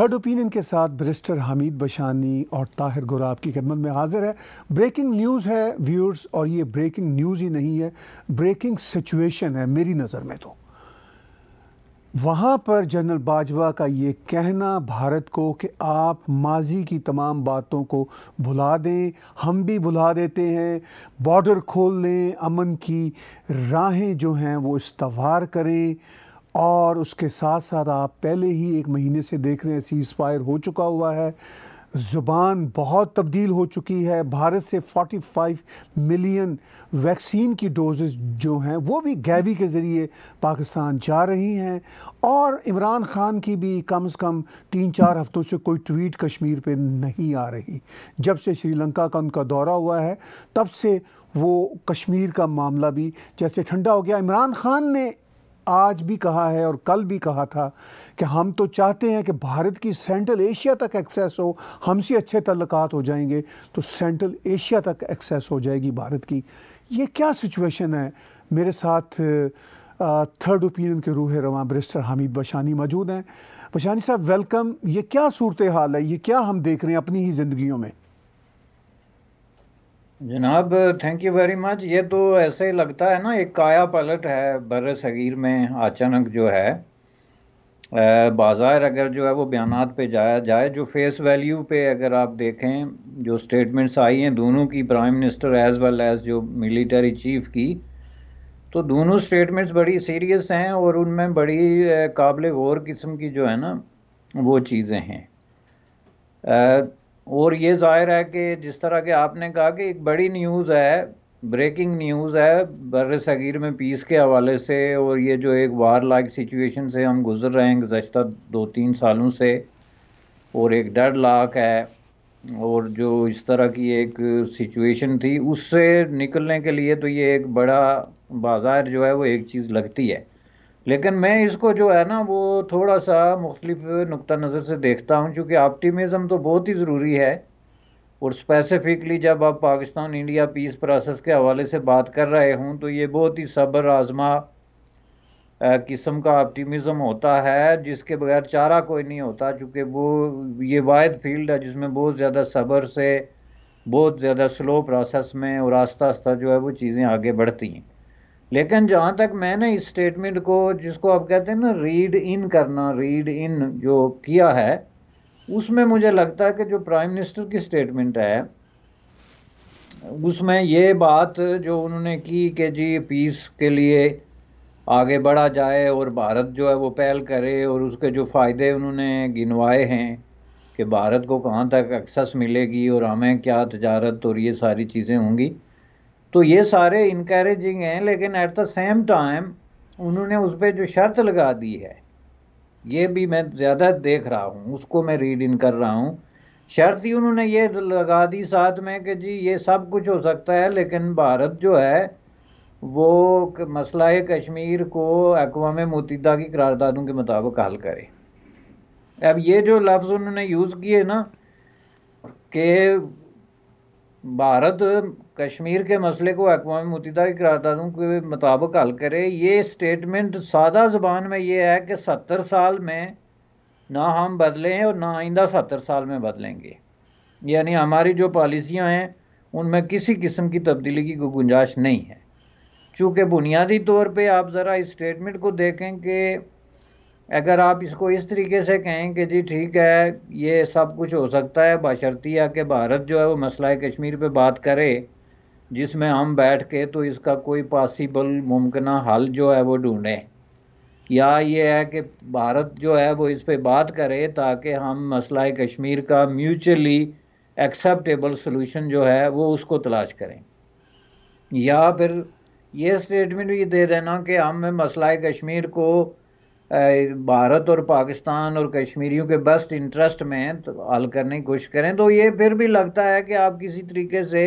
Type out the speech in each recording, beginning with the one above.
Third opinion के साथ Brewster Hamid Bashani और ताहिर गुराब की खिदमत में हाजिर है ब्रेकिंग न्यूज़ है व्यूअर्स और ये ब्रेकिंग न्यूज़ ही नहीं है ब्रेकिंग सिचुएशन है मेरी नज़र में तो वहाँ पर जनरल बाजवा का ये कहना भारत को कि आप माजी की तमाम बातों को भुला दें हम भी भुला देते हैं बॉर्डर खोल लें अमन की राहें जो हैं वो इस्तवार करें और उसके साथ साथ आप पहले ही एक महीने से देख रहे हैं सीज़ फायर हो चुका हुआ है ज़ुबान बहुत तब्दील हो चुकी है भारत से 45 मिलियन वैक्सीन की डोजेज जो हैं वो भी गैवी के ज़रिए पाकिस्तान जा रही हैं और इमरान ख़ान की भी कम से कम तीन चार हफ्तों से कोई ट्वीट कश्मीर पे नहीं आ रही जब से श्रीलंका का उनका दौरा हुआ है तब से वो कश्मीर का मामला भी जैसे ठंडा हो गया इमरान ख़ान ने आज भी कहा है और कल भी कहा था कि हम तो चाहते हैं कि भारत की सेंट्रल एशिया तक एक्सेस हो हमसे अच्छे तल्लक हो जाएंगे तो सेंट्रल एशिया तक एक्सेस हो जाएगी भारत की ये क्या सिचुएशन है मेरे साथ थर्ड ओपिनियन के रूह रवान ब्रिस्टर हामिद बशानी मौजूद हैं बशानी साहब वेलकम ये क्या सूरत हाल है ये क्या हम देख रहे हैं अपनी ही ज़िंदगी में जनाब थैंक यू वेरी मच ये तो ऐसे ही लगता है ना एक काया पलट है बर सगीर में अचानक जो है बाज़ार अगर जो है वो बयान पे जाया जाए जो फेस वैल्यू पे अगर आप देखें जो स्टेटमेंट्स आई हैं दोनों की prime minister as well as जो मिलिट्री चीफ की तो दोनों स्टेटमेंट्स बड़ी सीरियस हैं और उनमें बड़ी काबिल गौर किस्म की जो है ना वो चीज़ें हैं और ये जाहिर है कि जिस तरह के आपने कहा कि एक बड़ी न्यूज़ है ब्रेकिंग न्यूज़ है बर सग़ीर में पीस के हवाले से और ये जो एक वार लाइक सिचुएशन से हम गुजर रहे हैं गुजशत दो तीन सालों से और एक डर लाख है और जो इस तरह की एक सिचुएशन थी उससे निकलने के लिए तो ये एक बड़ा बाज़ार जो है वो एक चीज़ लगती है लेकिन मैं इसको जो है ना वो थोड़ा सा मुख्तलिफ नुक़ नज़र से देखता हूँ चूँकि आप्टिमिज़म तो बहुत ही ज़रूरी है और स्पेसिफिकली जब आप पाकिस्तान इंडिया पीस प्रोसेस के हवाले से बात कर रहे हों तो ये बहुत ही सब्र आज़मा किस्म का आप्टिमिज़म होता है जिसके बगैर चारा कोई नहीं होता चूँकि वो ये वायद फील्ड है जिसमें बहुत ज़्यादा सब्र से बहुत ज़्यादा स्लो प्रोसेस में और आस्ता आस्ता जो है वो चीज़ें आगे बढ़ती हैं लेकिन जहाँ तक मैंने इस स्टेटमेंट को जिसको आप कहते हैं ना रीड इन करना रीड इन जो किया है उसमें मुझे लगता है कि जो प्राइम मिनिस्टर की स्टेटमेंट है उसमें ये बात जो उन्होंने की कि जी पीस के लिए आगे बढ़ा जाए और भारत जो है वो पहल करे और उसके जो फ़ायदे उन्होंने गिनवाए हैं कि भारत को कहाँ तक एक्सेस मिलेगी और हमें क्या तजारत और ये सारी चीज़ें होंगी तो ये सारे इनक्रेजिंग हैं लेकिन एट द सेम टाइम उन्होंने उस पर जो शर्त लगा दी है ये भी मैं ज़्यादा देख रहा हूँ उसको मैं रीड इन कर रहा हूँ शर्त ही उन्होंने ये लगा दी साथ में कि जी ये सब कुछ हो सकता है लेकिन भारत जो है वो मसला कश्मीर को अकवा मतदा की करारदादों के मुताबिक हल करे अब ये जो लफ्ज़ उन्होंने यूज़ किए ना कि भारत कश्मीर के मसले को अकवा मुतदा की करारदादों के मुताबिक हल करे ये स्टेटमेंट सादा ज़बान में ये है कि सत्तर साल में ना हम बदले हैं और ना आइंदा सत्तर साल में बदलेंगे यानी हमारी जो पॉलिसियाँ हैं उनमें किसी किस्म की तब्दीली की गुंजाइश नहीं है चूँकि बुनियादी तौर पर आप ज़रा इस स्टेटमेंट को देखें कि अगर आप इसको इस तरीके से कहें कि जी ठीक है ये सब कुछ हो सकता है बाशर्तिया के भारत जो है वो मसला कश्मीर पे बात करे जिसमें हम बैठ के तो इसका कोई पॉसिबल मुमकिन हल जो है वो ढूंढें या ये है कि भारत जो है वो इस पर बात करे ताकि हम मसला कश्मीर का म्यूचुअली एक्सेप्टेबल सोल्यूशन जो है वो उसको तलाश करें या फिर ये स्टेटमेंट भी दे देना कि हम मसला कश्मीर को भारत और पाकिस्तान और कश्मीरियों के बेस्ट इंटरेस्ट में तो हल करने की कोशिश करें तो ये फिर भी लगता है कि आप किसी तरीके से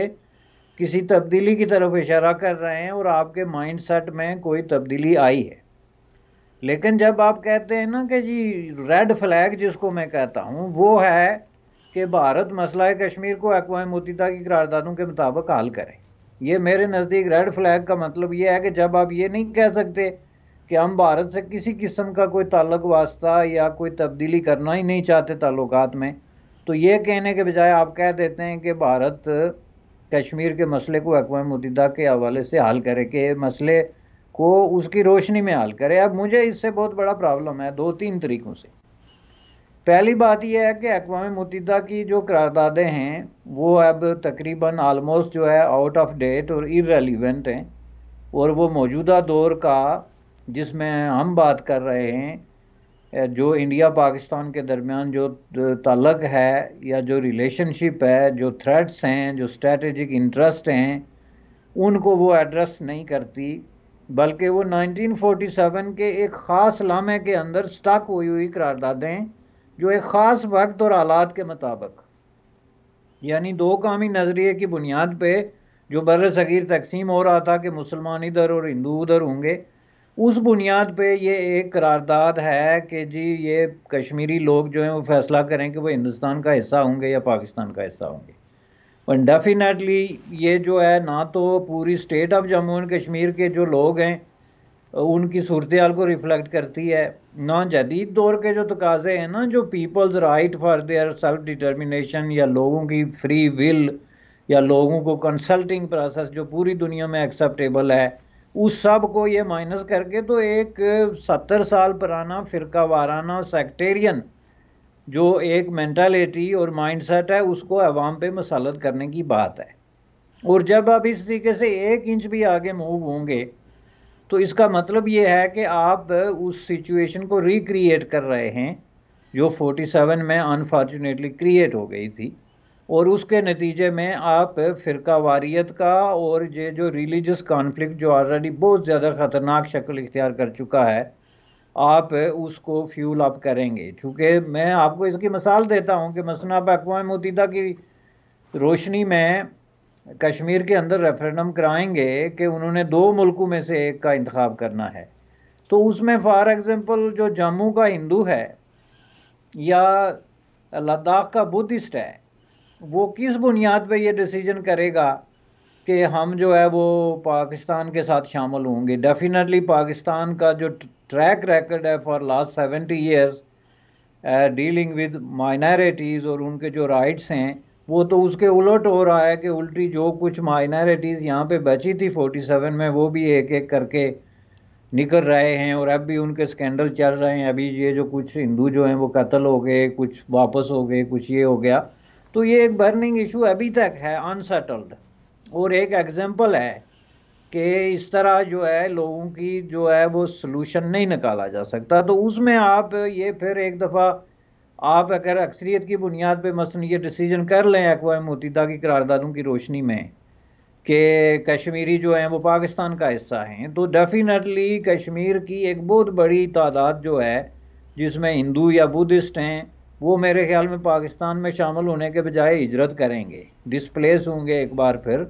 किसी तब्दीली की तरफ इशारा कर रहे हैं और आपके माइंड सेट में कोई तब्दीली आई है लेकिन जब आप कहते हैं ना कि जी रेड फ्लैग जिसको मैं कहता हूँ वो है कि भारत मसला कश्मीर को अकवा मोतीदा की करारदादों के मुताबिक हल करें ये मेरे नज़दीक रेड फ्लैग का मतलब ये है कि जब आप ये नहीं कह सकते कि हम भारत से किसी किस्म का कोई ताल्लुक वास्ता या कोई तब्दीली करना ही नहीं चाहते ताल्लुकात में तो ये कहने के बजाय आप कह देते हैं कि भारत कश्मीर के मसले को अकवा मुतदा के हवाले से हल करे के मसले को उसकी रोशनी में हल करे अब मुझे इससे बहुत बड़ा प्रॉब्लम है दो तीन तरीक़ों से पहली बात यह है कि अकवा मुतदा की जो करारदादें हैं वो अब तकरीबन आलमोस्ट जो है आउट ऑफ डेट और इरेलीवेंट हैं और वो मौजूदा दौर का जिसमें हम बात कर रहे हैं जो इंडिया पाकिस्तान के दरमियान जो तलक है या जो रिलेशनशिप है जो थ्रेट्स हैं जो स्ट्रेटजिक इंटरेस्ट हैं उनको वो एड्रेस नहीं करती बल्कि वो 1947 के एक ख़ास लामे के अंदर स्टाक हुई हुई करारदादें जो एक ख़ास वक्त और आलात के मुताबिक यानी दो कामी नज़रिए की बुनियाद पर जो बर सग़ीर तकसीम हो रहा था कि मुसलमान इधर और हिंदू उधर होंगे उस बुनियाद पे ये एक करारदाद है कि जी ये कश्मीरी लोग जो हैं वो फैसला करें कि वो हिंदुस्तान का हिस्सा होंगे या पाकिस्तान का हिस्सा होंगे पर डेफिनेटली ये जो है ना तो पूरी state of Jammu and Kashmir के जो लोग हैं उनकी सूरत हाल को रिफ्लेक्ट करती है ना जदीद दौर के जो तकाजे हैं ना जो people's right for their self determination या लोगों की फ्री विल या लोगों को कंसल्टिंग प्रोसेस जो पूरी दुनिया में एक्सेप्टेबल है उस सब को ये माइनस करके तो एक सत्तर साल पुराना फ़िरका वाराना सेक्टेरियन जो एक मैंटालिटी और माइंडसेट है उसको अवाम पे मसालत करने की बात है और जब आप इस तरीके से एक इंच भी आगे मूव होंगे तो इसका मतलब ये है कि आप उस सिचुएशन को रिक्रिएट कर रहे हैं जो 47 में अनफॉर्चुनेटली क्रिएट हो गई थी और उसके नतीजे में आप फ़िरका वारियत का और ये जो रिलीजस कॉन्फ्लिक्ट जो ऑलरेडी बहुत ज़्यादा ख़तरनाक शक्ल इख्तियार कर चुका है आप उसको फ्यूल अप करेंगे चूँकि मैं आपको इसकी मिसाल देता हूँ कि मसना आप अकवा मतदा की रोशनी में कश्मीर के अंदर रेफरेंडम कराएंगे कि उन्होंने दो मुल्कों में से एक का इंतखब करना है तो उसमें फॉर एग्ज़ाम्पल जो जम्मू का हिंदू है या लद्दाख का बुद्धिस्ट है वो किस बुनियाद पे ये डिसीजन करेगा कि हम जो है वो पाकिस्तान के साथ शामिल होंगे डेफिनेटली पाकिस्तान का जो ट्रैक रिकॉर्ड है for last seventy years dealing with minorities और उनके जो राइट्स हैं वो तो उसके उलट हो रहा है कि उल्टी जो कुछ माइनॉरिटीज़ यहाँ पे बची थी 47 में वो भी एक एक करके निकल रहे हैं और अब भी उनके स्कैंडल चल रहे हैं अभी ये जो कुछ हिंदू जो हैं वो कत्ल हो गए कुछ वापस हो गए कुछ ये हो गया तो ये एक बर्निंग इशू अभी तक है अनसेटल्ड और एक एग्जाम्पल है कि इस तरह जो है लोगों की जो है वो सलूशन नहीं निकाला जा सकता तो उसमें आप ये फिर एक दफ़ा आप अगर अक्सरियत की बुनियाद पे मस ये डिसीजन कर लें अकवा मतदा की करारदादों की रोशनी में कि कश्मीरी जो हैं वो पाकिस्तान का हिस्सा हैं तो डेफिनेटली कश्मीर की एक बहुत बड़ी तादाद जो है जिसमें हिंदू या बुद्धिस्ट हैं वो मेरे ख्याल में पाकिस्तान में शामिल होने के बजाय हिजरत करेंगे डिस्प्लेस होंगे एक बार फिर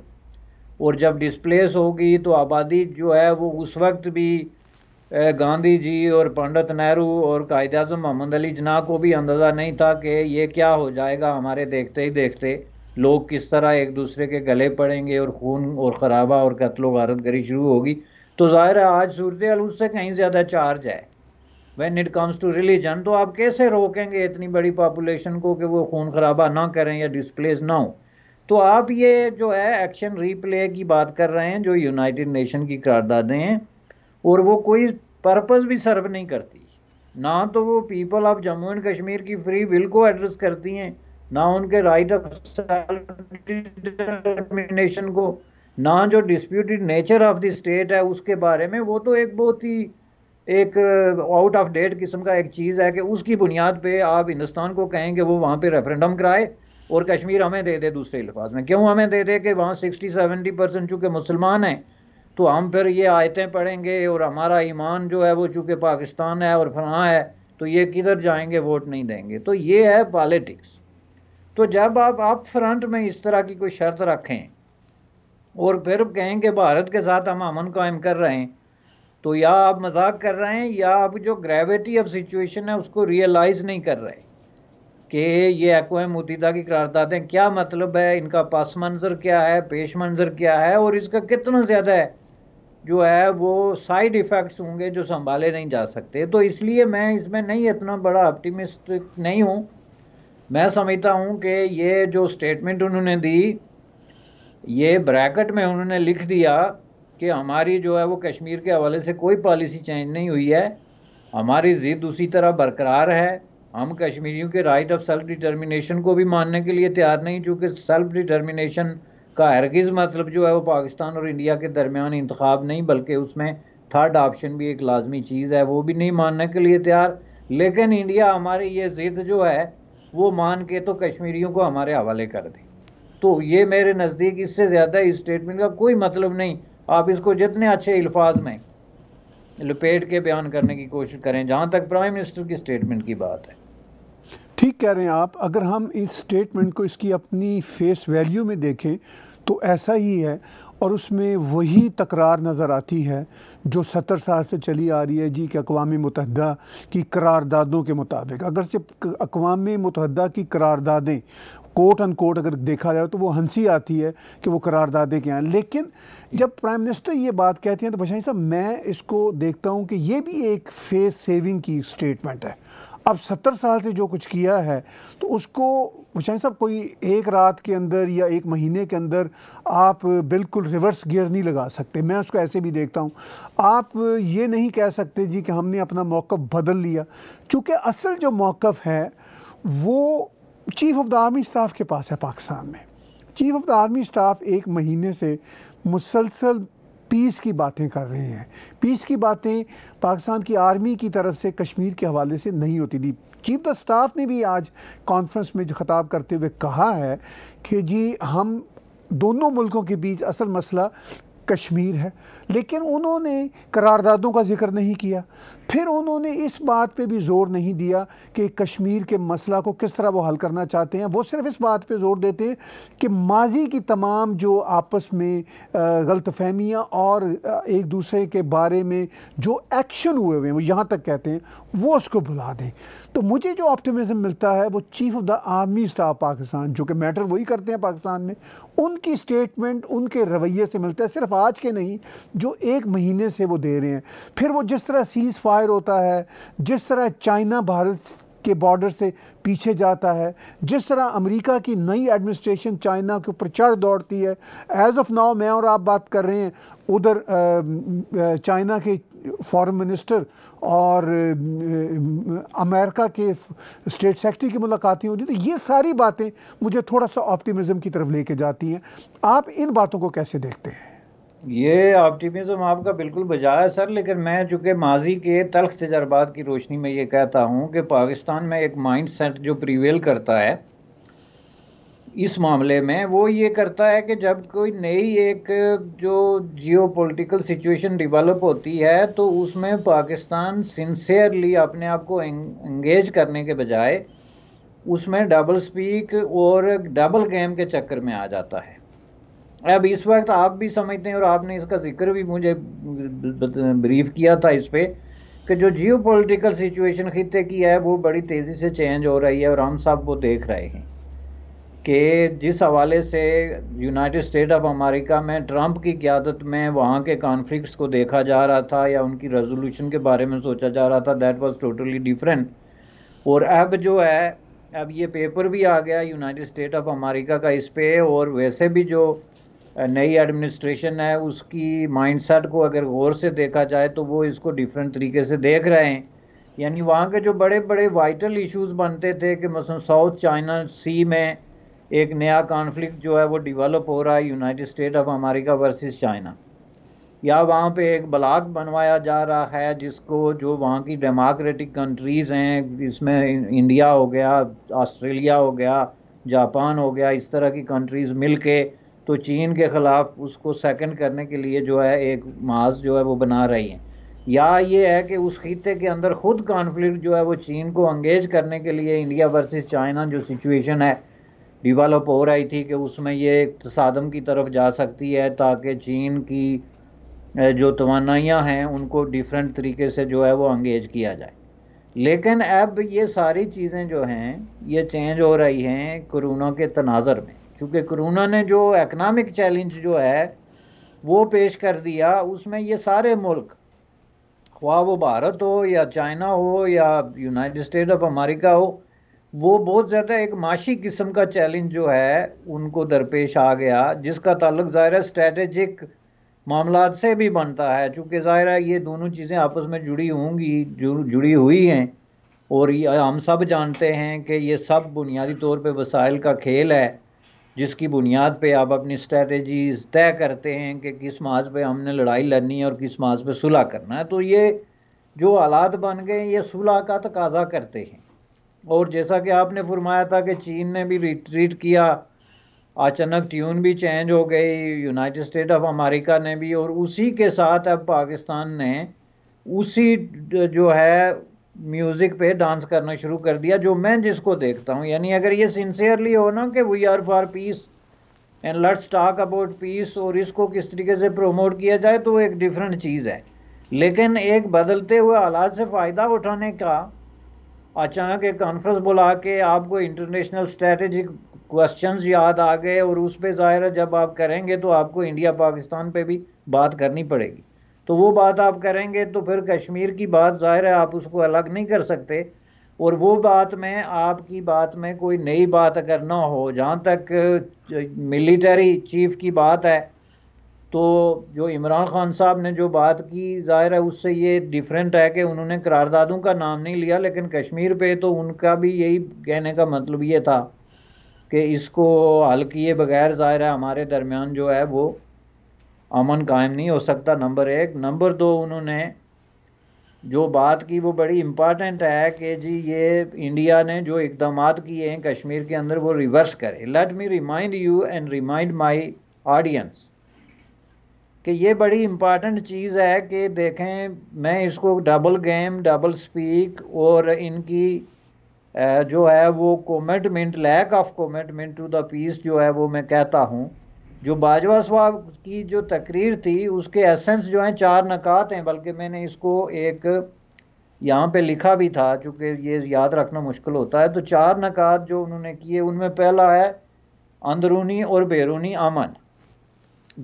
और जब डिस्प्लेस होगी तो आबादी जो है वो उस वक्त भी गांधी जी और पंडित नेहरू और कायद अजम मोहम्मद अली जना को भी अंदाज़ा नहीं था कि ये क्या हो जाएगा हमारे देखते ही देखते लोग किस तरह एक दूसरे के गले पड़ेंगे और खून और ख़राबा और कत्लो गारतगरी शुरू होगी तो ज़ाहिर है आज सूरत उससे कहीं ज़्यादा चार्ज है when it comes to religion तो आप कैसे रोकेंगे इतनी बड़ी पॉपुलेशन को कि वो खून खराबा ना करें या डिस्प्लेस ना हो तो आप ये जो है एक्शन रीप्ले की बात कर रहे हैं जो यूनाइटेड नेशन की करारदादें हैं और वो कोई पर्पज़ भी सर्व नहीं करती ना तो वो people of Jammu and Kashmir की फ्री विल को एड्रेस करती हैं ना उनके राइट ऑफ डिटर्मिनेशन को ना जो disputed nature of the state है उसके बारे में वो तो एक बहुत ही एक आउट ऑफ डेट किस्म का एक चीज़ है कि उसकी बुनियाद पे आप हिंदुस्तान को कहें कि वो वहाँ पे रेफरेंडम कराए और कश्मीर हमें दे दे दूसरे लफाज में क्यों हमें दे दे कि वहाँ सिक्सटी सेवेंटी परसेंट चूँकि मुसलमान हैं तो हम फिर ये आयतें पढ़ेंगे और हमारा ईमान जो है वो चूँकि पाकिस्तान है और फलां है तो ये किधर जाएंगे वोट नहीं देंगे तो ये है पॉलिटिक्स तो जब आप आप फ्रंट में इस तरह की कोई शर्त रखें और फिर कहें कि भारत के साथ हम अमन कायम कर रहे हैं तो या आप मजाक कर रहे हैं या आप जो ग्रेविटी ऑफ सिचुएशन है उसको रियलाइज नहीं कर रहे कि ये एक्व मुतीदा की करारदादें क्या मतलब है इनका पास मंजर क्या है पेश मंजर क्या है और इसका कितना ज़्यादा है जो है वो साइड इफ़ेक्ट्स होंगे जो संभाले नहीं जा सकते तो इसलिए मैं इसमें नहीं इतना बड़ा ऑप्टिमिस्ट नहीं हूँ मैं समझता हूँ कि ये जो स्टेटमेंट उन्होंने दी ये ब्रैकेट में उन्होंने लिख दिया कि हमारी जो है वो कश्मीर के हवाले से कोई पॉलिसी चेंज नहीं हुई है हमारी ज़िद उसी तरह बरकरार है हम कश्मीरियों के राइट ऑफ सेल्फ डिटर्मिनेशन को भी मानने के लिए तैयार नहीं चूँकि सेल्फ डिटर्मिनेशन का हरगिज़ मतलब जो है वो पाकिस्तान और इंडिया के दरमियान इंतखब नहीं बल्कि उसमें थर्ड ऑप्शन भी एक लाजमी चीज़ है वो भी नहीं मानने के लिए तैयार लेकिन इंडिया हमारी ये ज़िद जो है वो मान के तो कश्मीरियों को हमारे हवाले कर दें तो ये मेरे नज़दीक इससे ज़्यादा इस स्टेटमेंट का कोई मतलब नहीं आप इसको जितने अच्छे अल्फाज में लपेट के बयान करने की कोशिश करें जहाँ तक प्राइम मिनिस्टर की स्टेटमेंट की बात है ठीक कह रहे हैं आप अगर हम इस स्टेटमेंट को इसकी अपनी फेस वैल्यू में देखें तो ऐसा ही है और उसमें वही तकरार नज़र आती है जो सत्तर साल से चली आ रही है जी कि अकवा मतहदा की करारदादों के मुताबिक अगर से अकवा मतहदा की करारदादें कोट अन कोट अगर देखा जाए तो वो हंसी आती है कि वो करारदादे के हैं लेकिन जब प्राइम मिनिस्टर ये बात कहते हैं तो भाई साहब मैं इसको देखता हूँ कि ये भी एक फेस सेविंग की स्टेटमेंट है अब सत्तर साल से जो कुछ किया है तो उसको भाई साहब कोई एक रात के अंदर या एक महीने के अंदर आप बिल्कुल रिवर्स गियर नहीं लगा सकते मैं उसको ऐसे भी देखता हूँ आप ये नहीं कह सकते जी कि हमने अपना मौक़ बदल लिया चूँकि असल जो मौक़ है वो chief of the army staff के पास है पाकिस्तान में chief of the army staff एक महीने से मुसलसल पीस की बातें कर रहे हैं पीस की बातें पाकिस्तान की आर्मी की तरफ से कश्मीर के हवाले से नहीं होती थी चीफ द स्टाफ ने भी आज कॉन्फ्रेंस में जो खताब करते हुए कहा है कि जी हम दोनों मुल्कों के बीच असल मसला कश्मीर है लेकिन उन्होंने करारदादों का जिक्र नहीं किया फिर उन्होंने इस बात पे भी जोर नहीं दिया कि कश्मीर के मसला को किस तरह वो हल करना चाहते हैं वो सिर्फ इस बात पे जोर देते हैं कि माजी की तमाम जो आपस में गलत फहमियाँ और एक दूसरे के बारे में जो एक्शन हुए हुए हैं वो यहाँ तक कहते हैं वो उसको भुला दें तो मुझे जो ऑप्टिमिज्म मिलता है वो chief of the army staff Pakistan जो कि मैटर वही करते हैं पाकिस्तान में उनकी स्टेटमेंट उनके रवैये से मिलता है सिर्फ आज के नहीं जो एक महीने से वो दे रहे हैं फिर वो जिस तरह सीज़ फायर होता है जिस तरह चाइना भारत के बॉर्डर से पीछे जाता है जिस तरह अमेरिका की नई एडमिनिस्ट्रेशन चाइना के ऊपर चढ़ दौड़ती है एज़ ऑफ नाउ मैं और आप बात कर रहे हैं उधर चाइना के फॉरेन मिनिस्टर और अमेरिका के स्टेट सेक्रेटरी की मुलाकातें होती तो ये सारी बातें मुझे थोड़ा सा ऑप्टिमिज्म की तरफ लेके जाती हैं आप इन बातों को कैसे देखते हैं ये ऑप्टिमिज्म आपका बिल्कुल बजाय सर लेकिन मैं चूँकि माजी के तलख तजर्बात की रोशनी में ये कहता हूँ कि पाकिस्तान में एक माइंड सेट जो प्रिवेल करता है इस मामले में वो ये करता है कि जब कोई नई एक जो जियो पोलिटिकल सिचुएशन डिवेलप होती है तो उसमें पाकिस्तान सिंसेयरली अपने आप को एंगेज करने के बजाय उसमें डबल स्पीक और डबल गेम के चक्कर में आ जाता है अब इस वक्त आप भी समझते हैं और आपने इसका जिक्र भी मुझे ब्रीफ किया था इस पर कि जो जियो पोलिटिकल सिचुएशन खत्े की है वो बड़ी तेज़ी से चेंज हो रही है और हम सब वो देख रहे हैं कि जिस हवाले से यूनाइटेड स्टेट ऑफ अमेरिका में ट्रंप की क्यादत में वहाँ के कॉन्फ्लिक्ट्स को देखा जा रहा था या उनकी रेजोल्यूशन के बारे में सोचा जा रहा था दैट वाज टोटली डिफरेंट और अब जो है अब ये पेपर भी आ गया यूनाइटेड स्टेट ऑफ अमेरिका का इस पर और वैसे भी जो नई एडमिनिस्ट्रेशन है उसकी माइंडसेट को अगर गौर से देखा जाए तो वो इसको डिफरेंट तरीके से देख रहे हैं यानी वहाँ के जो बड़े बड़े वाइटल इश्यूज बनते थे कि मसलन साउथ चाइना सी में एक नया कॉन्फ्लिक्ट जो है वो डिवेलप हो रहा है United State of America versus China या वहाँ पे एक ब्लाक बनवाया जा रहा है जिसको जो वहाँ की डेमोक्रेटिक कंट्रीज़ हैं इसमें इंडिया हो गया ऑस्ट्रेलिया हो गया जापान हो गया इस तरह की कंट्रीज़ मिल के तो चीन के ख़िलाफ़ उसको सेकंड करने के लिए जो है एक माज जो है वो बना रही हैं या ये है कि उस खत्े के अंदर ख़ुद कॉन्फ्लिक्ट जो है वो चीन को अंगेज करने के लिए इंडिया वर्सेस चाइना जो सिचुएशन है डिवेलप हो रही थी कि उसमें ये तसादम की तरफ जा सकती है ताकि चीन की जो तोानाइयाँ हैं उनको डिफरेंट तरीके से जो है वो अंगेज किया जाए लेकिन अब ये सारी चीज़ें जो हैं ये चेंज हो रही हैं कोरोना के तनाजर में चूँकि कोरोना ने जो इकनॉमिक चैलेंज जो है वो पेश कर दिया उसमें ये सारे मुल्क ख्वा वो भारत हो या चाइना हो या यूनाइटेड स्टेट ऑफ अमेरिका हो वो बहुत ज़्यादा एक माशी किस्म का चैलेंज जो है उनको दरपेश आ गया जिसका ताल्लुक ज़ाहिर स्ट्रेटेजिक मामला से भी बनता है चूँकि ज़ाहिर ये दोनों चीज़ें आपस में जुड़ी होंगी जु, जुड़ी हुई हैं और ये हम सब जानते हैं कि ये सब बुनियादी तौर पर वसाइल का खेल है जिसकी बुनियाद पे आप अपनी स्ट्रेटजीज तय करते हैं कि किस माज पे हमने लड़ाई लड़नी है और किस माज पे सुलह करना है तो ये जो हालात बन गए ये सुलह का तकाजा करते हैं और जैसा कि आपने फरमाया था कि चीन ने भी रिट्रीट किया अचानक ट्यून भी चेंज हो गई यूनाइटेड स्टेट ऑफ अमेरिका ने भी और उसी के साथ अब पाकिस्तान ने उसी जो है म्यूज़िक पे डांस करना शुरू कर दिया जो मैं जिसको देखता हूँ यानी अगर ये सिंसियरली हो ना कि we are for peace and let's talk about peace और इसको किस तरीके से प्रोमोट किया जाए तो एक डिफरेंट चीज़ है लेकिन एक बदलते हुए हालात से फ़ायदा उठाने का अचानक एक कॉन्फ्रेंस बुला के आपको इंटरनेशनल स्ट्रेटजिक क्वेश्चन याद आ गए और उस पर ज़ाहिर जब आप करेंगे तो आपको इंडिया पाकिस्तान पर भी बात करनी पड़ेगी तो वो बात आप करेंगे तो फिर कश्मीर की बात ज़ाहिर है आप उसको अलग नहीं कर सकते और वो बात में आपकी बात में कोई नई बात अगर ना हो जहाँ तक मिलिटरी चीफ की बात है तो जो इमरान खान साहब ने जो बात की ज़ाहिर है उससे ये डिफरेंट है कि उन्होंने करारदादों का नाम नहीं लिया लेकिन कश्मीर पे तो उनका भी यही कहने का मतलब ये था कि इसको हल किए बगैर ज़ाहिर है हमारे दरमियान जो है वो अमन कायम नहीं हो सकता नंबर एक नंबर दो उन्होंने जो बात की वो बड़ी इम्पॉर्टेंट है कि जी ये इंडिया ने जो इकदाम किए हैं कश्मीर के अंदर वो रिवर्स करे let me remind you and remind my audience कि ये बड़ी इम्पॉर्टेंट चीज़ है कि देखें मैं इसको डबल गेम डबल स्पीक और इनकी जो है वो commitment lack of commitment to the peace जो है वो मैं कहता हूँ जो बाजवा साहब की जो तकरीर थी उसके एसेंस जो हैं चार नकात हैं बल्कि मैंने इसको एक यहाँ पे लिखा भी था चूँकि ये याद रखना मुश्किल होता है तो चार नकात जो उन्होंने किए उनमें पहला है अंदरूनी और बैरूनी अमन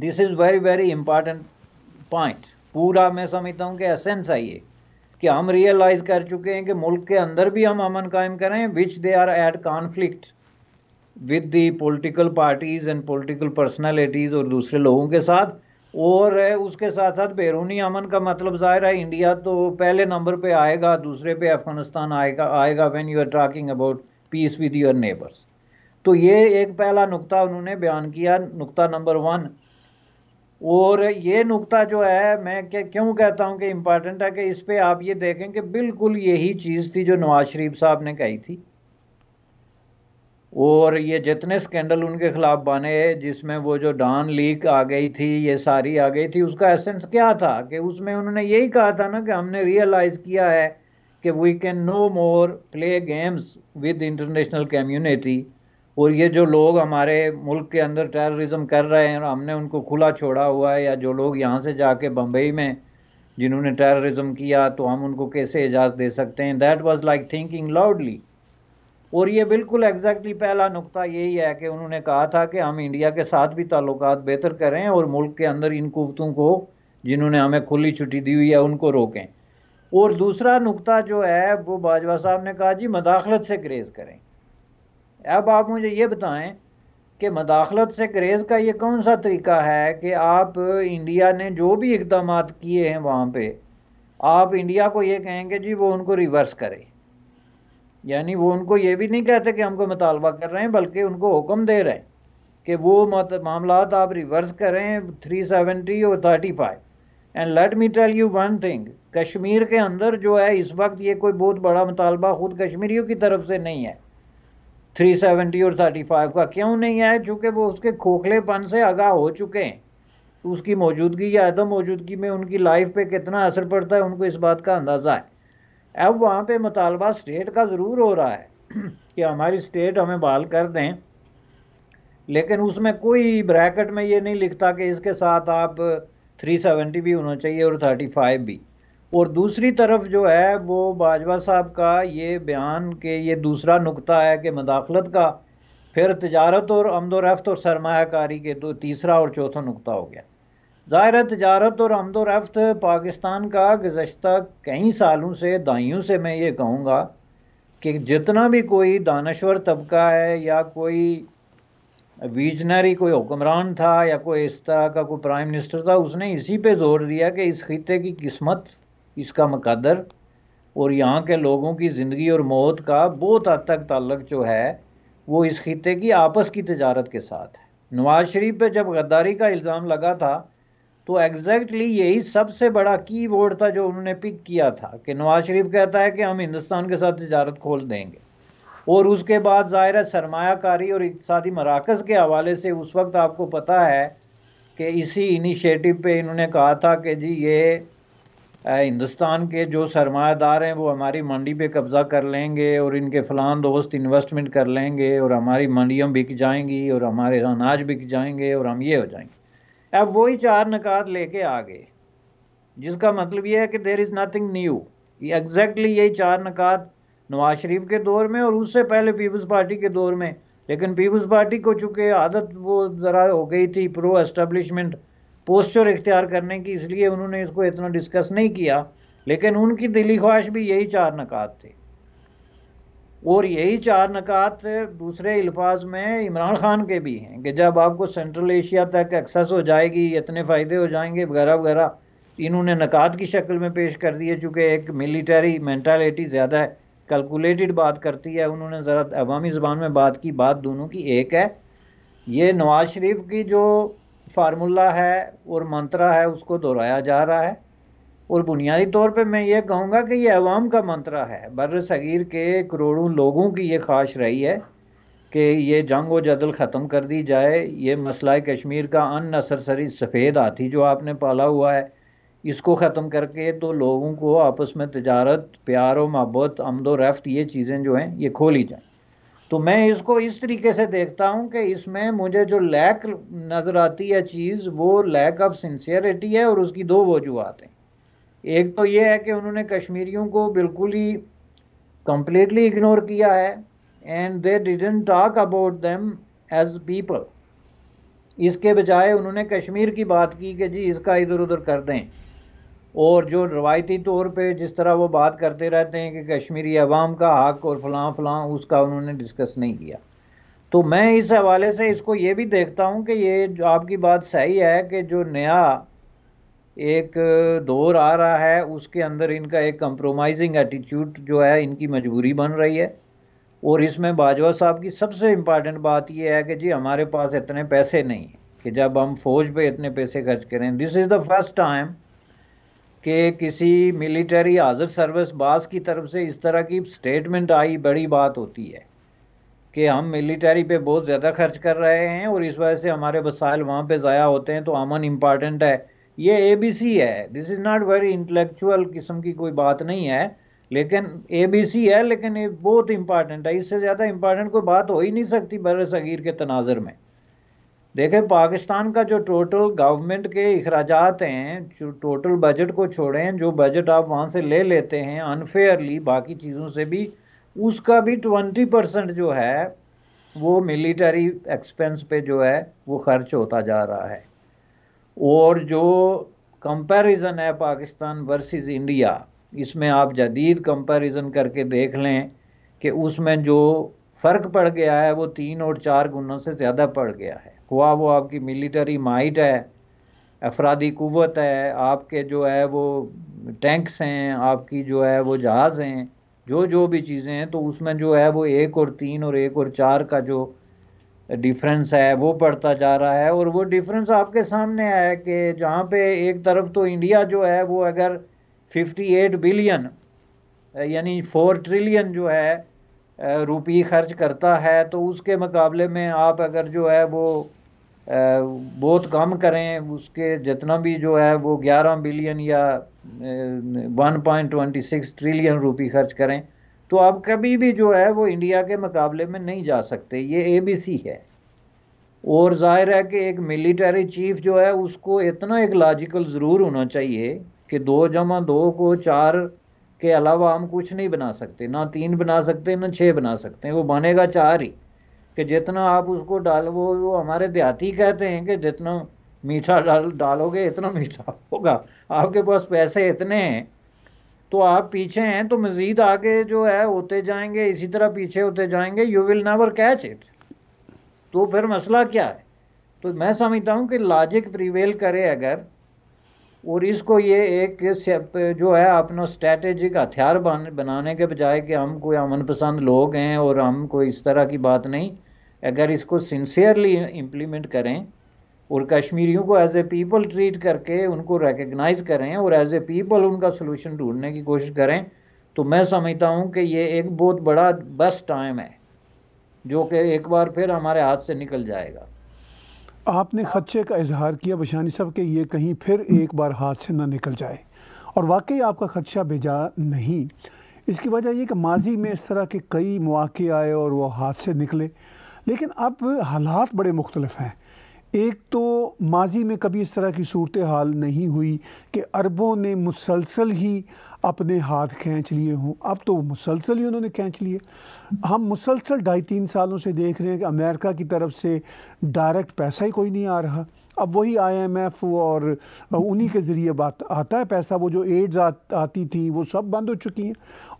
this is very very important point पूरा मैं समझता हूँ कि एसेंस है ये कि हम रियलाइज़ कर चुके हैं कि मुल्क के अंदर भी हम अमन कायम करें which they are at conflict with the political parties and political personalities और दूसरे लोगों के साथ और उसके साथ साथ बैरूनी अमन का मतलब ज़ाहिर है इंडिया तो पहले नंबर पे आएगा दूसरे पे अफगानिस्तान आएगा आएगा when you are talking about peace with your neighbours तो ये एक पहला नुक्ता उन्होंने बयान किया नुक्ता नंबर वन और ये नुक्ता जो है मैं क्या क्यों कहता हूँ कि इम्पॉर्टेंट है कि इस पर आप ये देखें कि बिल्कुल यही चीज़ थी जो नवाज शरीफ साहब ने कही थी और ये जितने स्कैंडल उनके खिलाफ बने जिसमें वो जो डान लीक आ गई थी ये सारी आ गई थी उसका एसेंस क्या था कि उसमें उन्होंने यही कहा था ना कि हमने रियलाइज़ किया है कि we can no more play games with international community और ये जो लोग हमारे मुल्क के अंदर टेररिज्म कर रहे हैं और हमने उनको खुला छोड़ा हुआ है या जो लोग यहाँ से जाके बम्बई में जिन्होंने टेररिज्म किया तो हम उनको कैसे इजाज़ दे सकते हैं that was like thinking loudly और ये बिल्कुल एग्जैक्टली पहला नुकता यही है कि उन्होंने कहा था कि हम इंडिया के साथ भी ताल्लुक बेहतर करें और मुल्क के अंदर इन कुतों को जिन्होंने हमें खुली छुट्टी दी हुई है उनको रोकें और दूसरा नुकता जो है वो बाजवा साहब ने कहा जी मदाखलत से क्रेज़ करें अब आप मुझे ये बताएं कि मदाखलत से क्रेज़ का ये कौन सा तरीका है कि आप इंडिया ने जो भी इकदाम किए हैं वहाँ पर आप इंडिया को ये कहेंगे जी वो उनको रिवर्स करें यानी वो उनको ये भी नहीं कहते कि हमको मुतालबा कर रहे हैं बल्कि उनको हुक्म दे रहे हैं कि वो मामला आप रिवर्स करें थ्री सेवेंटी और thirty five and let me tell you one thing Kashmir के अंदर जो है इस वक्त ये कोई बहुत बड़ा मुतालबा खुद कश्मीरियों की तरफ से नहीं है थ्री सेवेंटी और थर्टी फाइव का क्यों नहीं है चूँकि वो उसके खोखलेपन से आगाह हो चुके हैं उसकी मौजूदगी या अदम मौजूदगी में उनकी लाइफ पे कितना असर पड़ता है उनको इस बात का अंदाज़ा है अब वहाँ पे मुतालबा स्टेट का ज़रूर हो रहा है कि हमारी स्टेट हमें बहाल कर दें लेकिन उसमें कोई ब्रैकेट में ये नहीं लिखता कि इसके साथ आप 370 भी होना चाहिए और 35 भी और दूसरी तरफ जो है वो बाजवा साहब का ये बयान के ये दूसरा नुकता है कि मदाखलत का फिर तजारत और आमदोरफ्त और सरमाकारी के तो तीसरा और चौथा नुकता हो गया ज़ाहिर तजारत और आमदो रफ्त पाकिस्तान का गुज्त कई सालों से दाइयों से मैं ये कहूँगा कि जितना भी कोई दानश्वर तबका है या कोई विजनरी कोई हुक्मरान था या कोई इस तरह का कोई प्राइम मिनिस्टर था उसने इसी पे जोर दिया कि इस खत्े की किस्मत इसका मकदर और यहाँ के लोगों की ज़िंदगी और मौत का बहुत हद तक ताल्लक जो है वो इस खत्े की आपस की तजारत के साथ है नवाज शरीफ पे जब गद्दारी का इल्ज़ाम लगा था तो एग्जैक्टली exactly यही सबसे बड़ा की वर्ड था जो उन्होंने पिक किया था कि नवाज शरीफ कहता है कि हम हिंदुस्तान के साथ तजारत खोल देंगे और उसके बाद ज़ाहिर है सरमाकारी और इकतदी मराकज़ के हवाले से उस वक्त आपको पता है कि इसी इनिशिएटिव पे इन्होंने कहा था कि जी ये हिंदुस्तान के जो सरमादार हैं वो हमारी मंडी पे कब्ज़ा कर लेंगे और इनके फ़लान दोस्त इन्वेस्टमेंट कर लेंगे और हमारी मंडियाँ बिक जाएंगी और हमारे अनाज बिक जाएंगे और हम ये हो जाएंगे अब वही चार नकार लेके आ गए जिसका मतलब यह है कि there is nothing new exactly यही चार नकार नवाज शरीफ के दौर में और उससे पहले पीपल्स पार्टी के दौर में लेकिन पीपल्स पार्टी को चूँकि आदत वो ज़रा हो गई थी प्रो एस्टेब्लिशमेंट पोस्टर इख्तियार करने की इसलिए उन्होंने इसको इतना डिस्कस नहीं किया लेकिन उनकी दिली ख्वाहिश भी यही चार नकात थे और यही चार नकात दूसरे अल्फाज में इमरान खान के भी हैं कि जब आपको सेंट्रल एशिया तक एक्सेस हो जाएगी इतने फ़ायदे हो जाएंगे वगैरह वगैरह इन्होंने नकात की शक्ल में पेश कर दिए चूँकि एक मिलिटरी मैंटालिटी ज़्यादा है कैलकुलेटेड बात करती है उन्होंने ज़रा अवामी ज़बान में बात की बात दोनों की एक है ये नवाज शरीफ की जो फार्मूला है और मंत्रा है उसको दोहराया जा रहा है और बुनियादी तौर पे मैं ये कहूँगा कि ये अवाम का मंत्रा है बर सगीर के करोड़ों लोगों की ये ख्वाहिश रही है कि ये जंग व जदल ख़त्म कर दी जाए ये मसला कश्मीर का अन असरसरी सफ़ेद हाथी जो आपने पाला हुआ है इसको ख़त्म करके तो लोगों को आपस में तजारत प्यार व महबत आमदो रफ्त ये चीज़ें जो हैं ये खोली जाएँ तो मैं इसको इस तरीके से देखता हूँ कि इसमें मुझे जो लैक नज़र आती है चीज़ वो लैक ऑफ सिंसियरिटी है और उसकी दो वजूहत हैं एक तो ये है कि उन्होंने कश्मीरियों को बिल्कुल ही कम्प्लीटली इग्नोर किया है and they didn't talk about them as people इसके बजाय उन्होंने कश्मीर की बात की कि जी इसका इधर उधर कर दें और जो रवायती तौर पे जिस तरह वो बात करते रहते हैं कि कश्मीरी अवाम का हक और फलां फलां उसका उन्होंने डिस्कस नहीं किया तो मैं इस हवाले से इसको ये भी देखता हूँ कि ये जो आपकी बात सही है कि जो नया एक दौर आ रहा है उसके अंदर इनका एक कंप्रोमाइजिंग एटीट्यूड जो है इनकी मजबूरी बन रही है और इसमें बाजवा साहब की सबसे इम्पॉर्टेंट बात यह है कि जी हमारे पास इतने पैसे नहीं कि जब हम फौज पे इतने पैसे खर्च करें this is the first time कि किसी मिलिट्री हाजत सर्विस बास की तरफ से इस तरह की स्टेटमेंट आई बड़ी बात होती है कि हम मिलिट्री पे बहुत ज़्यादा खर्च कर रहे हैं और इस वजह से हमारे वसाइल वहाँ पे ज़ाया होते हैं तो अमन इम्पॉर्टेंट है ये ए बी सी है this is not very intellectual किस्म की कोई बात नहीं है लेकिन ए बी सी है लेकिन ये बहुत इम्पॉर्टेंट है इससे ज़्यादा इम्पॉर्टेंट कोई बात हो ही नहीं सकती बर सगीर के तनाजर में देखें पाकिस्तान का जो टोटल गवर्नमेंट के अखराज हैं जो टोटल बजट को छोड़ें जो बजट आप वहाँ से ले लेते हैं अनफेयरली बाकी चीज़ों से भी उसका भी ट्वेंटी परसेंट जो है वो मिलिट्री एक्सपेंस पे जो है वो खर्च होता जा रहा है और जो कंपैरिजन है पाकिस्तान वर्सेस इंडिया इसमें आप जदीद कंपैरिजन करके देख लें कि उसमें जो फ़र्क पड़ गया है वो तीन और चार गुना से ज़्यादा पड़ गया है हुआ वो आपकी मिलिट्री माइट है अफरादी कुत है आपके जो है वो टैंक्स हैं आपकी जो है वो जहाज़ हैं जो जो भी चीज़ें हैं तो उसमें जो है वो एक और तीन और एक और चार का जो डिफरेंस है वो बढ़ता जा रहा है और वो डिफरेंस आपके सामने है कि जहाँ पे एक तरफ तो इंडिया जो है वो अगर 58 बिलियन यानी 4 ट्रिलियन जो है रुपी खर्च करता है तो उसके मुकाबले में आप अगर जो है वो बहुत कम करें उसके जितना भी जो है वो 11 बिलियन या 1.26 ट्रिलियन रुपयी खर्च करें तो आप कभी भी जो है वो इंडिया के मुकाबले में नहीं जा सकते ये सी है और जाहिर है कि एक मिलिटरी चीफ जो है उसको इतना एक लॉजिकल ज़रूर होना चाहिए कि दो जमा दो को चार के अलावा हम कुछ नहीं बना सकते ना तीन बना सकते ना छः बना सकते वो बनेगा चार ही कि जितना आप उसको डाल वो, वो हमारे देहाती कहते हैं कि जितना मीठा डाल डालोगे इतना मीठा होगा आपके पास पैसे इतने हैं तो आप पीछे हैं तो मजीद आगे जो है होते जाएंगे इसी तरह पीछे होते जाएंगे you will never catch it तो फिर मसला क्या है तो मैं समझता हूँ कि लॉजिक प्रिवेल करे अगर और इसको ये एक जो है अपना स्ट्रेटेजिक हथियार बनाने के बजाय कि हम कोई अमन पसंद लोग हैं और हम कोई इस तरह की बात नहीं अगर इसको सिंसियरली इम्प्लीमेंट करें और कश्मीरियों को एज ए पीपल ट्रीट करके उनको रिकग्नाइज करें और एज ए पीपल उनका सोल्यूशन ढूंढने की कोशिश करें तो मैं समझता हूँ कि ये एक बहुत बड़ा बेस्ट टाइम है जो कि एक बार फिर हमारे हाथ से निकल जाएगा आपने खदशे का इजहार किया बशानी साहब कि ये कहीं फिर एक बार हाथ से ना निकल जाए और वाकई आपका खदशा भेजा नहीं इसकी वजह यह कि माजी में इस तरह के कई मौक़े आए और वह हाथ से निकले लेकिन अब हालात बड़े मुख्तलफ हैं एक तो माजी में कभी इस तरह की सूरत हाल नहीं हुई कि अरबों ने मुसलसल ही अपने हाथ खींच लिए हों अब तो मुसलसल ही उन्होंने खींच लिए हम मुसलसल ढाई तीन सालों से देख रहे हैं कि अमेरिका की तरफ से डायरेक्ट पैसा ही कोई नहीं आ रहा अब वही आईएमएफ और उन्हीं के ज़रिए बात आता है पैसा वो जो एड्स आती थी वो सब बंद हो चुकी हैं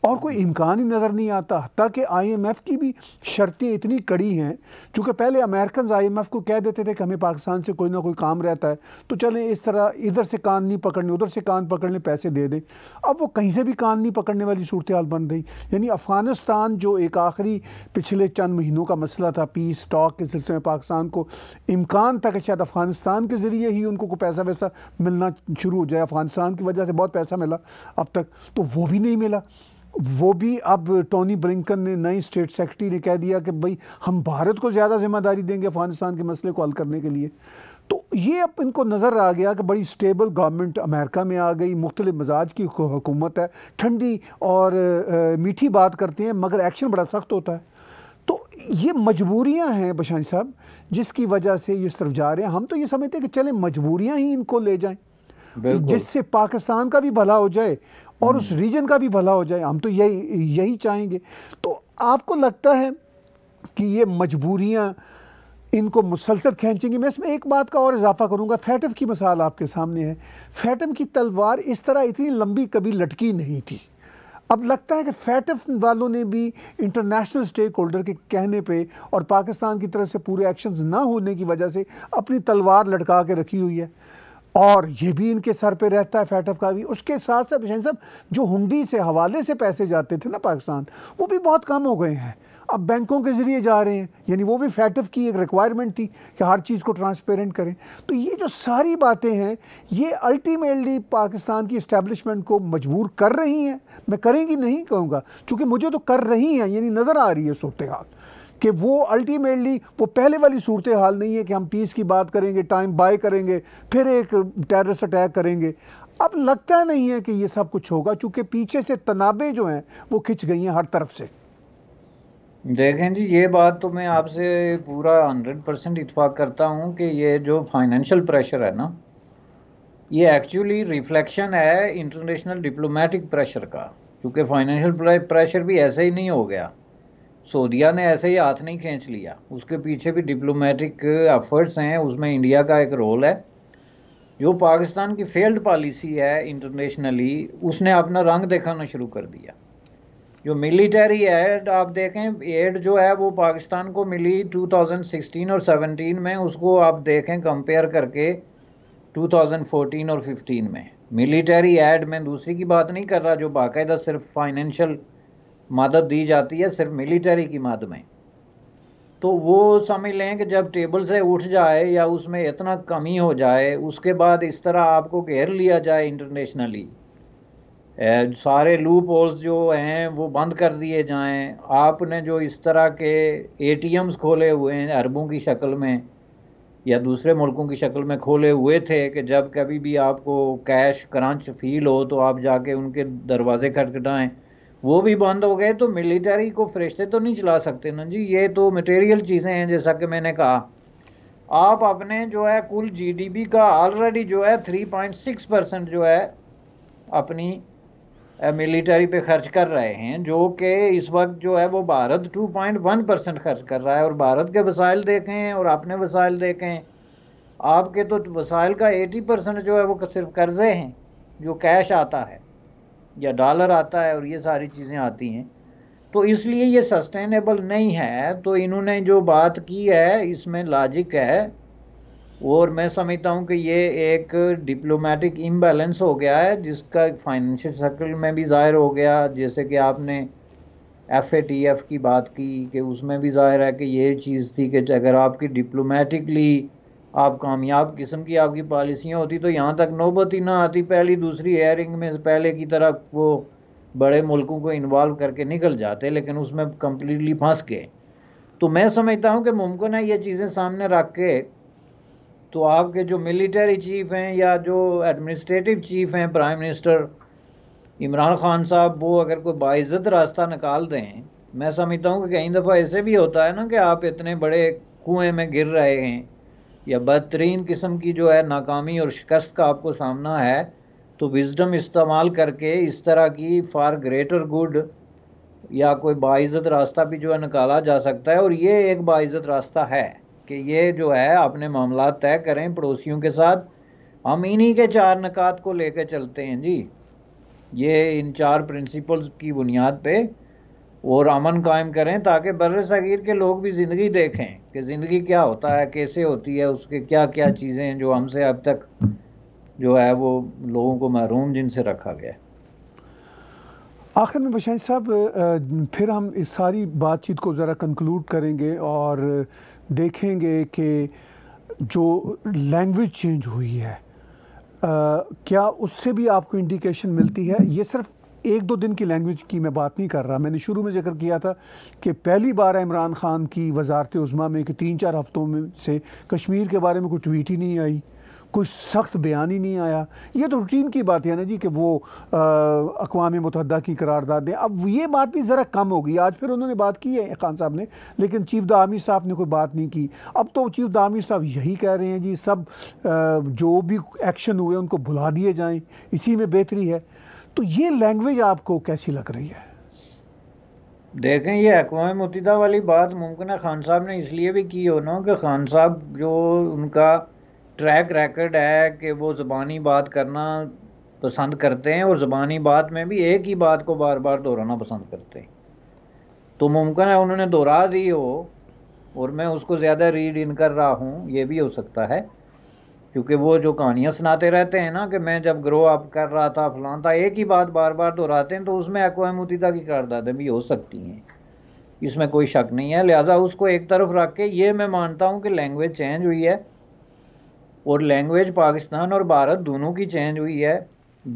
और कोई इम्कान ही नज़र नहीं आता ताकि आईएमएफ की भी शर्तें इतनी कड़ी हैं चूँकि पहले अमेरिकन आईएमएफ को कह देते थे कि हमें पाकिस्तान से कोई ना कोई काम रहता है तो चलें इस तरह इधर से कान नहीं पकड़ने उधर से कान पकड़ने पैसे दे दें अब वो कहीं से भी कान नहीं पकड़ने वाली सूरत हाल बन रही यानी अफ़गानिस्तान जो एक आखिरी पिछले चंद महीनों का मसला था पीस स्टॉक के सिलसिले में पाकिस्तान को इम्कान था कि शायद अफ़गानिस्तान पाकिस्तान के ज़रिए ही उनको को पैसा वैसा मिलना शुरू हो जाए अफ़गानिस्तान की वजह से बहुत पैसा मिला अब तक तो वो भी नहीं मिला वो भी अब टोनी ब्लिंकन ने नई स्टेट सेक्रेटरी ने कह दिया कि भाई हम भारत को ज़्यादा जिम्मेदारी देंगे अफ़गानिस्तान के मसले को हल करने के लिए तो ये अब इनको नज़र आ गया कि बड़ी स्टेबल गवर्नमेंट अमेरिका में आ गई मुख्तलि मिजाज की हुकूमत है ठंडी और आ, मीठी बात करते हैं मगर एक्शन बड़ा सख्त होता है ये मजबूरियां हैं बशानी साहब जिसकी वजह से इस तरफ जा रहे हैं हम तो ये समझते हैं कि चले मजबूरियां ही इनको ले जाएं जिससे पाकिस्तान का भी भला हो जाए और उस रीजन हम्म। का भी भला हो जाए हम तो यही यही चाहेंगे तो आपको लगता है कि ये मजबूरियां इनको मुसलसल खींचेंगी मैं इसमें एक बात का और इजाफा करूँगा फैटम की मिसाल आपके सामने है फैटम की तलवार इस तरह इतनी लंबी कभी लटकी नहीं थी अब लगता है कि फैटफ वालों ने भी इंटरनेशनल स्टेक होल्डर के कहने पे और पाकिस्तान की तरफ से पूरे एक्शन ना होने की वजह से अपनी तलवार लटका के रखी हुई है और ये भी इनके सर पे रहता है फैटफ का भी उसके साथ साथ हुसैन साहब जो हुंडी से हवाले से पैसे जाते थे ना पाकिस्तान वो भी बहुत कम हो गए हैं अब बैंकों के ज़रिए जा रहे हैं यानी वो भी फैटफ की एक रिक्वायरमेंट थी कि हर चीज़ को ट्रांसपेरेंट करें तो ये जो सारी बातें हैं ये अल्टीमेटली पाकिस्तान की इस्टेबलिशमेंट को मजबूर कर रही हैं मैं करेंगी नहीं कहूँगा चूँकि मुझे तो कर रही हैं यानी नज़र आ रही है सूरत हाल कि वो अल्टीमेटली वो पहले वाली सूरत हाल नहीं है कि हम पीस की बात करेंगे टाइम बाय करेंगे फिर एक टेररिस्ट अटैक करेंगे अब लगता नहीं है कि ये सब कुछ होगा चूँकि पीछे से तनाबें जो हैं वो खिंच गई हैं हर तरफ से देखें जी ये बात तो मैं आपसे पूरा हंड्रेड परसेंट इतफाक़ करता हूँ कि ये जो फाइनेंशियल प्रेशर है ना ये एक्चुअली रिफ्लेक्शन है इंटरनेशनल डिप्लोमेटिक प्रेशर का क्योंकि फाइनेंशियल प्रेशर भी ऐसे ही नहीं हो गया सऊदीया ने ऐसे ही हाथ नहीं खींच लिया उसके पीछे भी डिप्लोमेटिक एफर्ट्स हैं उसमें इंडिया का एक रोल है जो पाकिस्तान की फेल्ड पॉलिसी है इंटरनेशनली उसने अपना रंग दिखाना शुरू कर दिया जो मिलिटरी एड आप देखें एड जो है वो पाकिस्तान को मिली 2016 और 17 में उसको आप देखें कंपेयर करके 2014 और 15 में मिलिटरी एड में दूसरी की बात नहीं कर रहा जो बाकायदा सिर्फ फाइनेंशियल मदद दी जाती है सिर्फ मिलिटरी की मद में तो वो समझ लें कि जब टेबल से उठ जाए या उसमें इतना कमी हो जाए उसके बाद इस तरह आपको घेर लिया जाए इंटरनेशनली सारे लूप होल्स जो हैं वो बंद कर दिए जाएं आपने जो इस तरह के एटीएम्स खोले हुए हैं अरबों की शक्ल में या दूसरे मुल्कों की शक्ल में खोले हुए थे कि जब कभी भी आपको कैश क्रंच फील हो तो आप जाके उनके दरवाजे खटखटाएं वो भी बंद हो गए तो मिलिट्री को फरिश्ते तो नहीं चला सकते ना जी ये तो मटेरियल चीज़ें हैं जैसा कि मैंने कहा आप अपने जो है कुल जीडीपी का ऑलरेडी जो है सिक्स परसेंट जो है अपनी मिलिट्री पे खर्च कर रहे हैं जो कि इस वक्त जो है वो भारत 2.1 परसेंट खर्च कर रहा है और भारत के वसाइल देखें और अपने वसाइल देखें आपके तो वसाइल का 80 परसेंट जो है वो सिर्फ कर्ज़े हैं जो कैश आता है या डॉलर आता है और ये सारी चीज़ें आती हैं तो इसलिए ये सस्टेनेबल नहीं है तो इन्होंने जो बात की है इसमें लॉजिक है और मैं समझता हूँ कि ये एक डिप्लोमेटिक इम्बेलेंस हो गया है जिसका फाइनेंशियल सर्कल में भी ज़ाहिर हो गया जैसे कि आपने एफ ए टी एफ की बात की कि उसमें भी ज़ाहिर है कि ये चीज़ थी कि अगर आपकी डिप्लोमेटिकली आप कामयाब किस्म की आपकी पॉलिसियाँ होती तो यहाँ तक नौबत ही ना आती पहली दूसरी एयरिंग में पहले की तरह वो बड़े मुल्कों को इन्वॉल्व करके निकल जाते लेकिन उसमें कम्प्लीटली फंस गए तो मैं समझता हूँ कि मुमकिन है ये चीज़ें सामने रख के तो आपके जो मिलिटरी चीफ हैं या जो एडमिनिस्ट्रेटिव चीफ हैं प्राइम मिनिस्टर इमरान खान साहब वो अगर कोई बाइज़त रास्ता निकाल दें मैं समझता हूँ कि कई दफ़ा ऐसे भी होता है ना कि आप इतने बड़े कुएं में गिर रहे हैं या बदतरीन किस्म की जो है नाकामी और शिकस्त का आपको सामना है तो विजडम इस्तेमाल करके इस तरह की फार ग्रेटर गुड या कोई बाइज़त रास्ता भी जो है निकाला जा सकता है और ये एक बाइज़त रास्ता है कि ये जो है अपने मामला तय करें पड़ोसियों के साथ हम इन्हीं के चार नकात को लेकर चलते हैं जी ये इन चार प्रिंसिपल्स की बुनियाद पे और अमन कायम करें ताकि बर सग़ीर के लोग भी ज़िंदगी देखें कि ज़िंदगी क्या होता है कैसे होती है उसके क्या क्या चीज़ें हैं जो हमसे अब तक जो है वो लोगों को महरूम जिनसे रखा गया है आखिर में बशाई साहब फिर हम इस सारी बातचीत को ज़रा कंक्लूड करेंगे और देखेंगे कि जो लैंग्वेज चेंज हुई है आ, क्या उससे भी आपको इंडिकेशन मिलती है ये सिर्फ एक दो दिन की लैंग्वेज की मैं बात नहीं कर रहा मैंने शुरू में जिक्र किया था कि पहली बार इमरान खान की वजारत उज़मा में कि तीन चार हफ्तों में से कश्मीर के बारे में कोई ट्वीट ही नहीं आई कोई सख्त बयान ही नहीं आया ये तो रूटीन की बात है ना जी कि वो अकवा मुतहदा की करारदाद दें अब ये बात भी ज़रा कम होगी आज फिर उन्होंने बात की है खान साहब ने लेकिन चीफ द आर्मी साहब ने कोई बात नहीं की अब तो चीफ द आर्मी साहब यही कह रहे हैं जी सब जो भी एक्शन हुए उनको भुला दिए जाएँ इसी में बेहतरी है तो ये लैंग्वेज आपको कैसी लग रही है देखें ये अकवा मुतहदा वाली बात मुमकिन है खान साहब ने इसलिए भी की हो ना कि खान साहब जो उनका ट्रैक रेकर्ड है कि वो ज़बानी बात करना पसंद करते हैं और ज़बानी बात में भी एक ही बात को बार बार दोहराना पसंद करते हैं तो मुमकिन है उन्होंने दोहरा दी हो और मैं उसको ज़्यादा रीड इन कर रहा हूँ ये भी हो सकता है क्योंकि वो जो कहानियाँ सुनाते रहते हैं ना कि मैं जब ग्रो अप कर रहा था फलान था एक ही बात बार बार दोहराते हैं तो उसमें अकवामुतीदा की कारदादें भी हो सकती हैं इसमें कोई शक नहीं है लिहाजा उसको एक तरफ रख के ये मैं मानता हूँ कि लैंग्वेज चेंज हुई है और लैंग्वेज पाकिस्तान और भारत दोनों की चेंज हुई है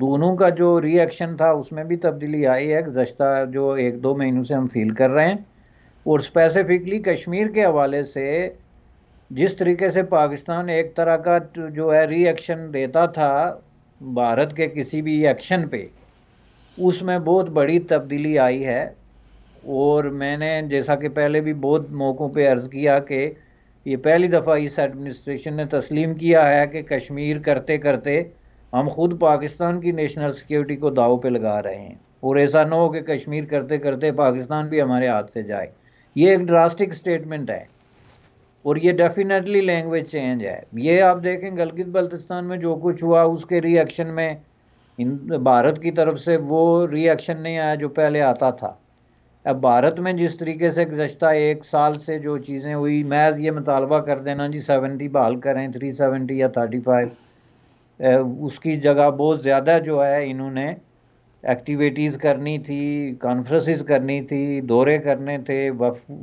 दोनों का जो रिएक्शन था उसमें भी तब्दीली आई है गुजशत जो एक दो महीनों से हम फील कर रहे हैं और स्पेसिफिकली कश्मीर के हवाले से जिस तरीके से पाकिस्तान एक तरह का जो है रिएक्शन देता था भारत के किसी भी एक्शन पे उसमें बहुत बड़ी तब्दीली आई है और मैंने जैसा कि पहले भी बहुत मौक़ों पे अर्ज़ किया कि ये पहली दफ़ा इस एडमिनिस्ट्रेशन ने तस्लीम किया है कि कश्मीर करते करते हम खुद पाकिस्तान की नेशनल सिक्योरिटी को दाव पे लगा रहे हैं और ऐसा ना हो कि कश्मीर करते करते पाकिस्तान भी हमारे हाथ से जाए ये एक ड्रास्टिक स्टेटमेंट है और ये डेफिनेटली लैंग्वेज चेंज है ये आप देखें गलगित बल्तिस्तान में जो कुछ हुआ उसके रिएक्शन में इन भारत की तरफ से वो रिएक्शन नहीं आया जो पहले आता था अब भारत में जिस तरीके से गुजशत एक साल से जो चीज़ें हुई मैज़ ये मुतालबा कर देना जी सेवेंटी बहाल करें थ्री सेवेंटी या थर्टी फाइव उसकी जगह बहुत ज़्यादा जो है इन्होंने एक्टिविटीज़ करनी थी कॉन्फ्रेंस करनी थी दौरे करने थे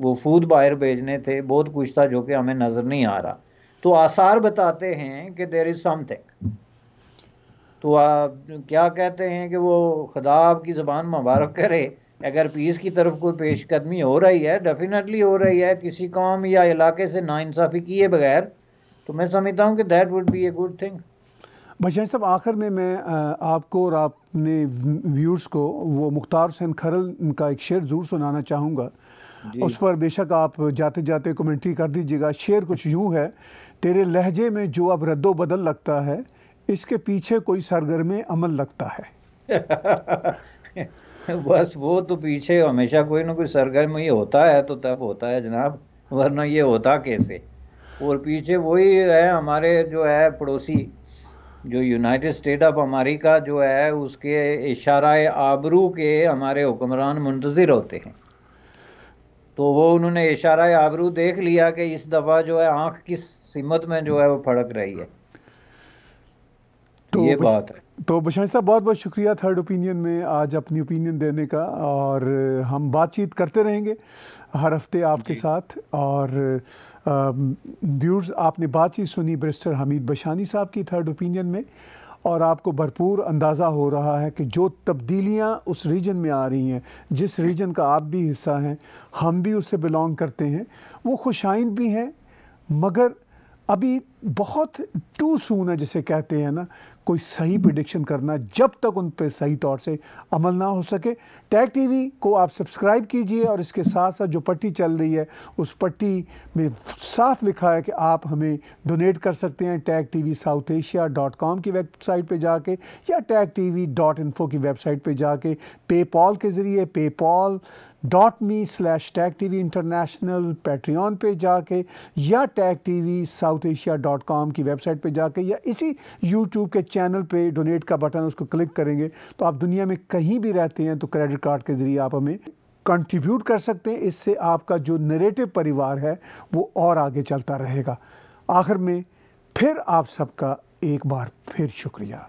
वफूद बाहर भेजने थे बहुत कुछ था जो कि हमें नज़र नहीं आ रहा तो आसार बताते हैं कि देर इज़ समथिंग तो आ, क्या कहते हैं कि वो खुदा की ज़बान मुबारक करे अगर पीस की तरफ कोई पेशकदमी हो रही है डेफिनेटली हो रही है किसी कौम या इलाके से नाइंसाफ़ी किए बगैर तो मैं समझता हूँ कि that would be a good thing बशाह साहब आखिर में मैं आपको और आपने व्यूर्स को वो मुख्तार हुसैन खरल का एक शेर ज़रूर सुनाना चाहूँगा उस पर बेशक आप जाते जाते कमेंट्री कर दीजिएगा शेर कुछ यूँ है तेरे लहजे में जो अब रद्दो बदल लगता है इसके पीछे कोई सरगर्म अमल लगता है बस वो तो पीछे हमेशा कोई ना कोई सरगर्म ये होता है तो तब होता है जनाब वरना ये होता कैसे और पीछे वही है हमारे जो है पड़ोसी जो यूनाइटेड स्टेट ऑफ अमेरिका जो है उसके इशारा आबरू के हमारे हुक्मरान मुंतज़र होते हैं तो वो उन्होंने इशारा आबरू देख लिया कि इस दफ़ा जो है आंख किस सिमत में जो है वो फड़क रही है तो ये बात है तो बशान साहब बहुत बहुत शुक्रिया थर्ड ओपिनियन में आज अपनी ओपिनियन देने का और हम बातचीत करते रहेंगे हर हफ्ते आपके साथ और व्यूर्स आपने बातचीत सुनी ब्रिस्टर हमीद बशानी साहब की थर्ड ओपिनियन में और आपको भरपूर अंदाज़ा हो रहा है कि जो तब्दीलियाँ उस रीजन में आ रही हैं जिस रीजन का आप भी हिस्सा हैं हम भी उससे बिलोंग करते हैं वो खुशाइन भी हैं मगर अभी बहुत टू सून है जिसे कहते हैं ना कोई सही प्रिडिक्शन करना जब तक उन पर सही तौर से अमल ना हो सके टैग टीवी को आप सब्सक्राइब कीजिए और इसके साथ साथ जो पट्टी चल रही है उस पट्टी में साफ लिखा है कि आप हमें डोनेट कर सकते हैं TAG T V South Asia dot com की वेबसाइट पर जाके या TAG T V dot info की वेबसाइट पर जाके पे पॉल के ज़रिए PayPal dot me slash TAG T V international Patreon पर जाके या TAG T V South Asia dot com की वेबसाइट पर जाके या इसी यूट्यूब के चैनल पर डोनेट का बटन उसको क्लिक करेंगे तो आप दुनिया में कहीं भी रहते हैं तो क्रेडिट कार्ड के ज़रिए आप हमें कंट्रीब्यूट कर सकते हैं इससे आपका जो नरेटिव परिवार है वो और आगे चलता रहेगा आखिर में फिर आप सबका एक बार फिर शुक्रिया